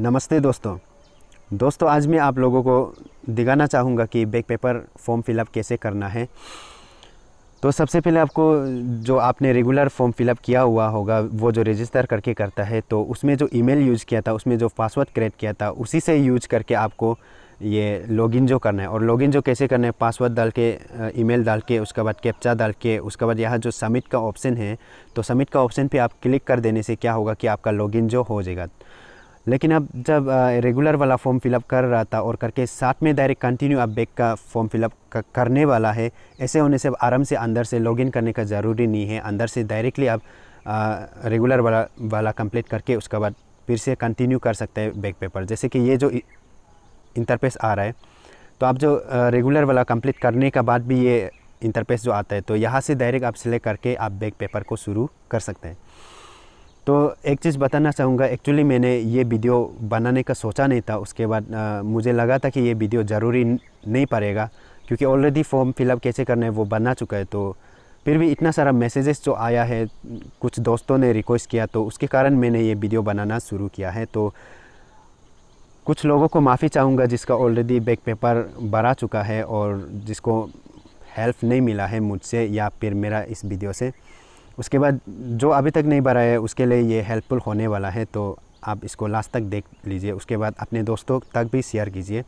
नमस्ते दोस्तों दोस्तों आज मैं आप लोगों को दिखाना चाहूँगा कि बैक पेपर फॉर्म फिलअप कैसे करना है तो सबसे पहले आपको जो आपने रेगुलर फॉर्म फिलअप किया हुआ होगा वो जो रजिस्टर करके करता है तो उसमें जो ईमेल यूज़ किया था उसमें जो पासवर्ड क्रिएट किया था उसी से यूज करके आपको ये लॉगिन जो करना है और लॉगिन जो कैसे करना है पासवर्ड डाल के ईमेल डाल के उसके बाद कैप्चा डाल के उसके बाद यहाँ जो सबमिट का ऑप्शन है तो सबमिट का ऑप्शन पे आप क्लिक कर देने से क्या होगा कि आपका लॉगिन जो हो जाएगा लेकिन अब जब रेगुलर वाला फॉर्म फिलअप कर रहा था और करके साथ में डायरेक्ट कंटिन्यू अब बैग का फॉर्म फिलअप करने वाला है ऐसे होने से आराम से अंदर से लॉगिन करने का ज़रूरी नहीं है अंदर से डायरेक्टली आप रेगुलर वाला वाला कंप्लीट करके उसके बाद फिर से कंटिन्यू कर सकते हैं बैग पेपर जैसे कि ये जो इंटरपेस आ रहा है तो आप जो रेगुलर वाला कंप्लीट करने के बाद भी ये इंटरपेस जो आता है तो यहाँ से डायरेक्ट आप सिलेक्ट करके आप बैग पेपर को शुरू कर सकते हैं तो एक चीज़ बताना चाहूँगा एक्चुअली मैंने ये वीडियो बनाने का सोचा नहीं था उसके बाद आ, मुझे लगा था कि ये वीडियो ज़रूरी नहीं पड़ेगा क्योंकि ऑलरेडी फॉर्म फिलअप कैसे करना है वो बना चुका है तो फिर भी इतना सारा मैसेजेस जो आया है कुछ दोस्तों ने रिक्वेस्ट किया तो उसके कारण मैंने ये वीडियो बनाना शुरू किया है तो कुछ लोगों को माफ़ी चाहूँगा जिसका ऑलरेडी बैक पेपर भरा चुका है और जिसको हेल्प नहीं मिला है मुझसे या फिर मेरा इस वीडियो से उसके बाद जो अभी तक नहीं भरा है उसके लिए ये हेल्पफुल होने वाला है तो आप इसको लास्ट तक देख लीजिए उसके बाद अपने दोस्तों तक भी शेयर कीजिए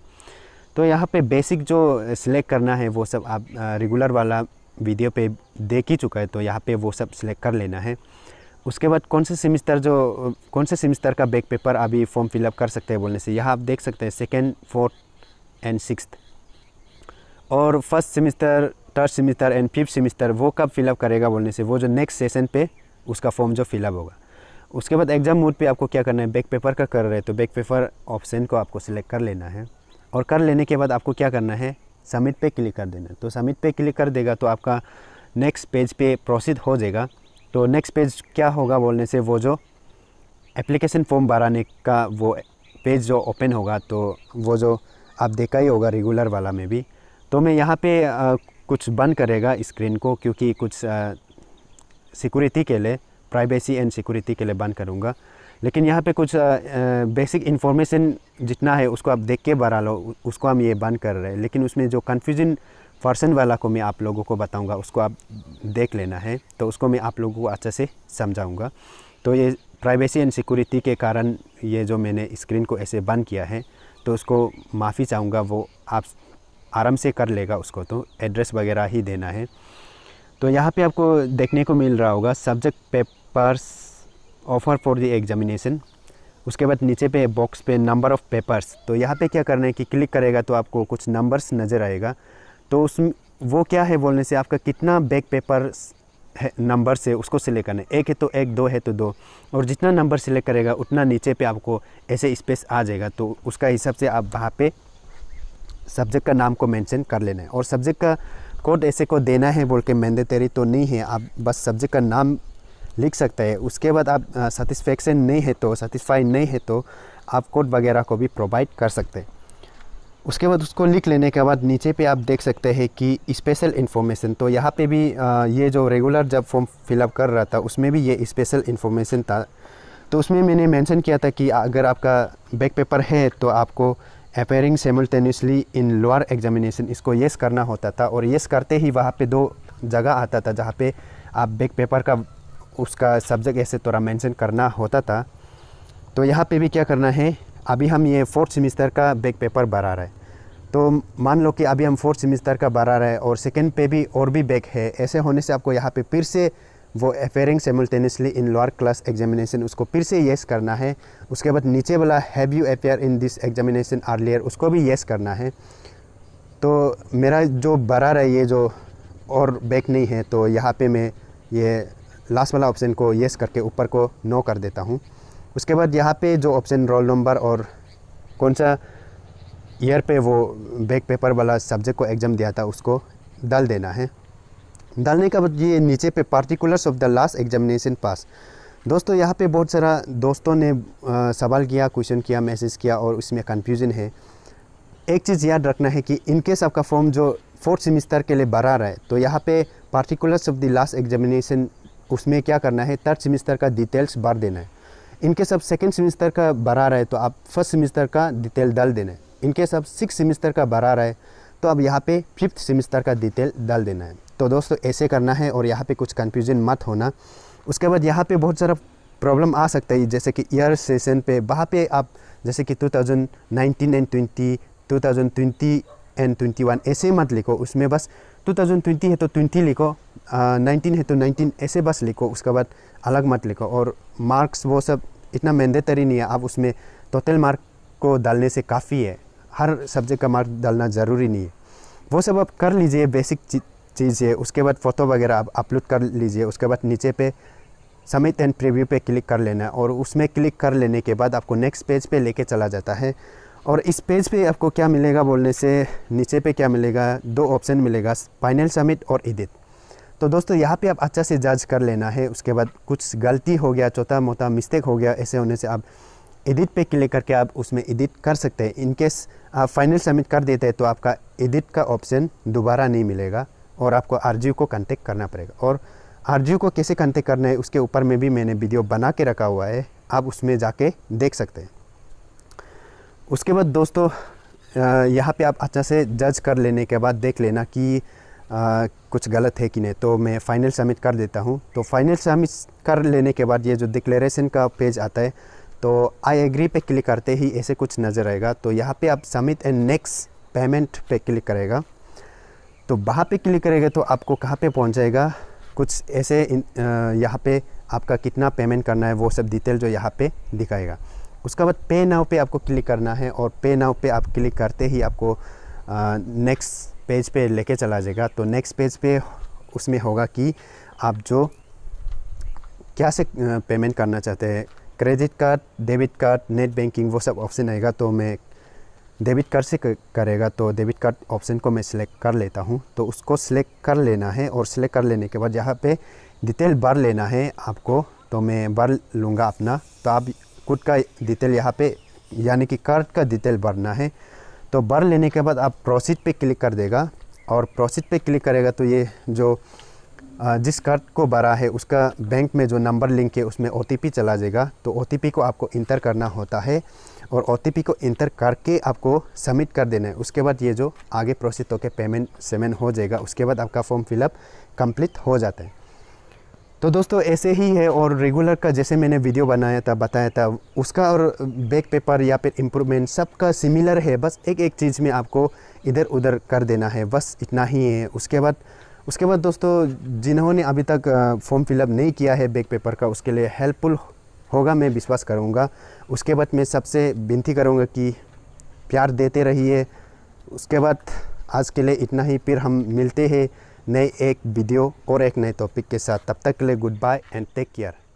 तो यहाँ पे बेसिक जो सिलेक्ट करना है वो सब आप रेगुलर वाला वीडियो पे देख ही चुका है तो यहाँ पे वो सब सिलेक्ट कर लेना है उसके बाद कौन से सेमिस्टर जो कौन से सेमिस्टर का बैक पेपर अभी फॉर्म फिलअप कर सकते हैं बोलने से यहाँ आप देख सकते हैं सेकेंड फोर्थ एंड सिक्स और first semester third semester and fifth semester वो कब फिलअप करेगा बोलने से वो जो नेक्स्ट सेशन पे उसका फॉर्म जो फिलअप होगा उसके बाद एग्ज़ाम मोड पे आपको क्या करना है बैक पेपर का कर रहे हैं तो बैक पेपर ऑप्शन को आपको सिलेक्ट कर लेना है और कर लेने के बाद आपको क्या करना है सबमिट पे क्लिक कर देना तो सबमिट पे क्लिक कर देगा तो आपका नेक्स्ट पेज पे प्रोसीड हो जाएगा तो नेक्स्ट पेज क्या होगा बोलने से वो जो एप्लीकेशन फॉर्म भराने का वो पेज जो ओपन होगा तो वो जो आप देखा ही होगा रेगुलर वाला में भी तो मैं यहाँ पे कुछ बंद करेगा स्क्रीन को क्योंकि कुछ सिक्योरिटी के लिए प्राइवेसी एंड सिक्योरिटी के लिए बंद करूँगा लेकिन यहाँ पे कुछ बेसिक इन्फॉर्मेशन जितना है उसको आप देख के बढ़ा लो उसको हम ये बंद कर रहे हैं लेकिन उसमें जो कन्फ्यूजन पर्सन वाला को मैं आप लोगों को बताऊँगा उसको आप देख लेना है तो उसको मैं आप लोगों को अच्छे से समझाऊँगा तो ये प्राइवेसी एंड सिक्योरिटी के कारण ये जो मैंने स्क्रीन को ऐसे बंद किया है तो उसको माफ़ी चाहूँगा वो आप आराम से कर लेगा उसको तो एड्रेस वगैरह ही देना है तो यहाँ पे आपको देखने को मिल रहा होगा subject papers offer for the examination उसके बाद नीचे पे बॉक्स पे नंबर ऑफ़ पेपर्स तो यहाँ पे क्या करना है कि क्लिक करेगा तो आपको कुछ नंबर्स नज़र आएगा तो उस वो क्या है बोलने से आपका कितना बैक पेपर है नंबर से उसको सिलेक्ट करना है एक है तो एक दो है तो दो और जितना नंबर सिलेक्ट करेगा उतना नीचे पे आपको ऐसे स्पेस आ जाएगा तो उसका हिसाब से आप वहाँ पे सब्जेक्ट का नाम को मेंशन कर लेना है और सब्जेक्ट का कोड ऐसे को देना है बोल के मैंडेटरी तो नहीं है आप बस सब्जेक्ट का नाम लिख सकते हैं उसके बाद आप सेटिस्फेक्शन नहीं है तो सेटिस्फाई नहीं है तो आप कोड वगैरह को भी प्रोवाइड कर सकते हैं उसके बाद उसको लिख लेने के बाद नीचे पे आप देख सकते हैं कि स्पेशल इन्फॉर्मेशन तो यहाँ पे भी ये जो रेगुलर जब फॉर्म फिलअप कर रहा था उसमें भी ये स्पेशल इन्फॉर्मेशन था तो उसमें मैंने मेंशन किया था कि अगर आपका बैक पेपर है तो आपको appearing simultaneously in lower examination इसको येस करना होता था और येस करते ही वहाँ पे दो जगह आता था जहाँ पे आप बैक पेपर का उसका सब्जेक्ट ऐसे थोड़ा मेंशन करना होता था तो यहाँ पे भी क्या करना है अभी हम ये फोर्थ सेमिस्टर का बैक पेपर भरा रहे तो मान लो कि अभी हम फोर्थ सेमिस्टर का भरा रहे और सेकेंड पे भी और भी बैक है ऐसे होने से आपको यहाँ पर फिर से वो appearing simultaneously in lower class examination उसको फिर से येस करना है उसके बाद नीचे वाला have you appear in this examination earlier उसको भी येस करना है तो मेरा जो बड़ा रहा ये जो और बैक नहीं है तो यहाँ पे मैं ये लास्ट वाला ऑप्शन को येस करके ऊपर को नो कर देता हूँ उसके बाद यहाँ पे जो ऑप्शन रोल नंबर और कौन सा ईयर पे वो बैक पेपर वाला सब्जेक्ट को एग्ज़ाम दिया था उसको डाल देना है डालने का ये नीचे पे particulars of the last examination pass दोस्तों यहाँ पे बहुत सारा दोस्तों ने आ, सवाल किया क्वेश्चन किया मैसेज किया और उसमें कन्फ्यूजन है एक चीज़ याद रखना है कि इनकेस आपका फॉर्म जो फोर्थ सेमिस्टर के लिए भरा रहा है तो यहाँ पे particulars of the last examination उसमें क्या करना है थर्ड सेमिस्टर का डिटेल्स भर देना है इनके सब सेकेंड सेमिस्टर का भरा रहा है तो आप फर्स्ट सेमिस्टर का डिटेल डाल देना है इनके सब सिक्स सेमिस्टर का भरा रहा है तो अब यहाँ पे फिफ्थ सेमिस्टर का डिटेल डाल देना है तो दोस्तों ऐसे करना है और यहाँ पे कुछ कन्फ्यूज़न मत होना उसके बाद यहाँ पे बहुत सारा प्रॉब्लम आ सकता है जैसे कि ईयर सेशन पे वहाँ पे आप जैसे कि 2019 एंड ट्वेंटी 2020 एंड ट्वेंटी ऐसे मत लिखो उसमें बस 2020 है तो 20 लिखो 19 है तो नाइनटीन ऐसे बस लिखो उसके बाद अलग मत लिखो और मार्क्स वो सब इतना मैंडेटरी नहीं है आप उसमें टोटल मार्क को डालने से काफ़ी है हर सब्जेक्ट का मार्क डालना ज़रूरी नहीं है वो सब आप कर लीजिए बेसिक चीज़ है उसके बाद फ़ोटो वगैरह आप अपलोड कर लीजिए उसके बाद नीचे पे सबमिट एंड प्रीव्यू पे क्लिक कर लेना है और उसमें क्लिक कर लेने के बाद आपको नेक्स्ट पेज पे लेके चला जाता है और इस पेज पे आपको क्या मिलेगा बोलने से नीचे पे क्या मिलेगा दो ऑप्शन मिलेगा फाइनल सबमिट और इदित तो दोस्तों यहाँ पर आप अच्छा से जज कर लेना है उसके बाद कुछ गलती हो गया छोटा मोटा मिस्टेक हो गया ऐसे होने से आप एडिट पे क्लिक करके आप उसमें एडिट कर सकते हैं इनकेस आप फाइनल सबमिट कर देते हैं तो आपका एडिट का ऑप्शन दोबारा नहीं मिलेगा और आपको आर को कंटेक्ट करना पड़ेगा और आर को कैसे कंटेक्ट करना है उसके ऊपर में भी मैंने वीडियो बना के रखा हुआ है आप उसमें जाके देख सकते हैं उसके बाद दोस्तों यहाँ पे आप अच्छा से जज कर लेने के बाद देख लेना कि आ, कुछ गलत है कि नहीं तो मैं फाइनल सबमिट कर देता हूँ तो फाइनल सबमिट कर लेने के बाद ये जो डिक्लेरेशन का पेज आता है तो आई एग्री पे क्लिक करते ही ऐसे कुछ नज़र आएगा तो यहाँ पे आप सबमिट एंड नेक्स्ट पेमेंट पे क्लिक करेगा तो वहाँ पे क्लिक करेंगे तो आपको कहाँ पे जाएगा कुछ ऐसे यहाँ पे आपका कितना पेमेंट करना है वो सब डिटेल जो यहाँ पे दिखाएगा उसके बाद पे नाव पे आपको क्लिक करना है और पे नाव पे आप क्लिक करते ही आपको नेक्स्ट पेज पे लेके चला जाएगा तो नेक्स्ट पेज पे उसमें होगा कि आप जो क्या से पेमेंट करना चाहते हैं credit card debit card net banking वो सब ऑप्शन आएगा तो मैं डेबिट कार्ड से करेगा तो डेबिट कार्ड ऑप्शन को मैं सिलेक्ट कर लेता हूँ तो उसको सिलेक्ट कर लेना है और सिलेक्ट कर लेने के बाद यहाँ पे डिटेल भर लेना है आपको तो मैं भर लूँगा अपना तो आप खुद का डिटेल यहाँ पे यानी कि कार्ड का डिटेल भरना है तो भर लेने के बाद आप प्रोसीड पे क्लिक कर देगा और प्रोसीड पे क्लिक करेगा तो ये जो जिस कार्ड को भरा है उसका बैंक में जो नंबर लिंक है उसमें ओ चला जाएगा तो ओ को आपको इंटर करना होता है और ओ को इंटर करके आपको सबमिट कर देना है उसके बाद ये जो आगे प्रोसेस होकर पेमेंट सेमेंट हो जाएगा उसके बाद आपका फॉर्म फिलअप कंप्लीट हो जाता है तो दोस्तों ऐसे ही है और रेगुलर का जैसे मैंने वीडियो बनाया था बताया था उसका और बैक पेपर या फिर इम्प्रूवमेंट सबका सिमिलर है बस एक एक चीज़ में आपको इधर उधर कर देना है बस इतना ही है उसके बाद उसके बाद दोस्तों जिन्होंने अभी तक फॉर्म फिलअप नहीं किया है बैक पेपर का उसके लिए हेल्पफुल होगा मैं विश्वास करूँगा उसके बाद मैं सबसे विनती करूँगा कि प्यार देते रहिए उसके बाद आज के लिए इतना ही फिर हम मिलते हैं नए एक वीडियो और एक नए टॉपिक के साथ तब तक के लिए good bye and take care